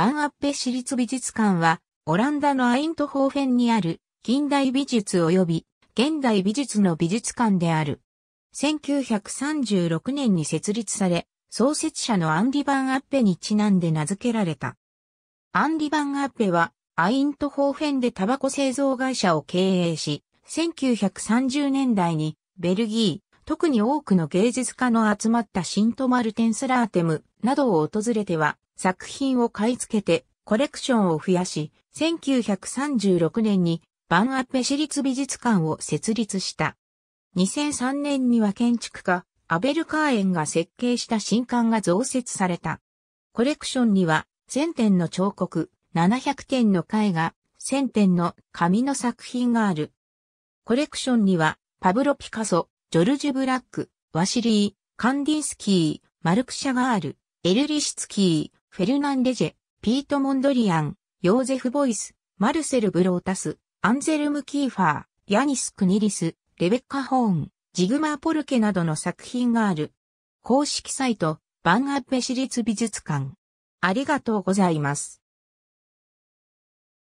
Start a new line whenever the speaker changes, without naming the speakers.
バンアッペ市立美術館は、オランダのアイントホーフェンにある近代美術及び現代美術の美術館である。1936年に設立され、創設者のアンリ・バンアッペにちなんで名付けられた。アンリ・バンアッペは、アイントホーフェンでタバコ製造会社を経営し、1930年代にベルギー、特に多くの芸術家の集まったシント・マルテンス・ラーテム、などを訪れては作品を買い付けてコレクションを増やし、1936年にバンアッペ市立美術館を設立した。2003年には建築家、アベル・カーエンが設計した新館が増設された。コレクションには1000点の彫刻、700点の絵画、1000点の紙の作品がある。コレクションにはパブロ・ピカソ、ジョルジュ・ブラック、ワシリー、カンディンスキー、マルクシャがある。エルリシツキー、フェルナンデジェ、ピート・モンドリアン、ヨーゼフ・ボイス、マルセル・ブロータス、アンゼルム・キーファー、ヤニス・クニリス、レベッカ・ホーン、ジグマポルケなどの作品がある。公式サイト、バンアッペ市立美術館。ありがとうございます。